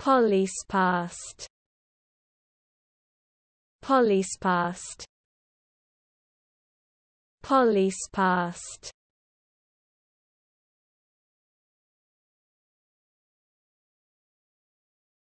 Polyspast Polyspast Polyspast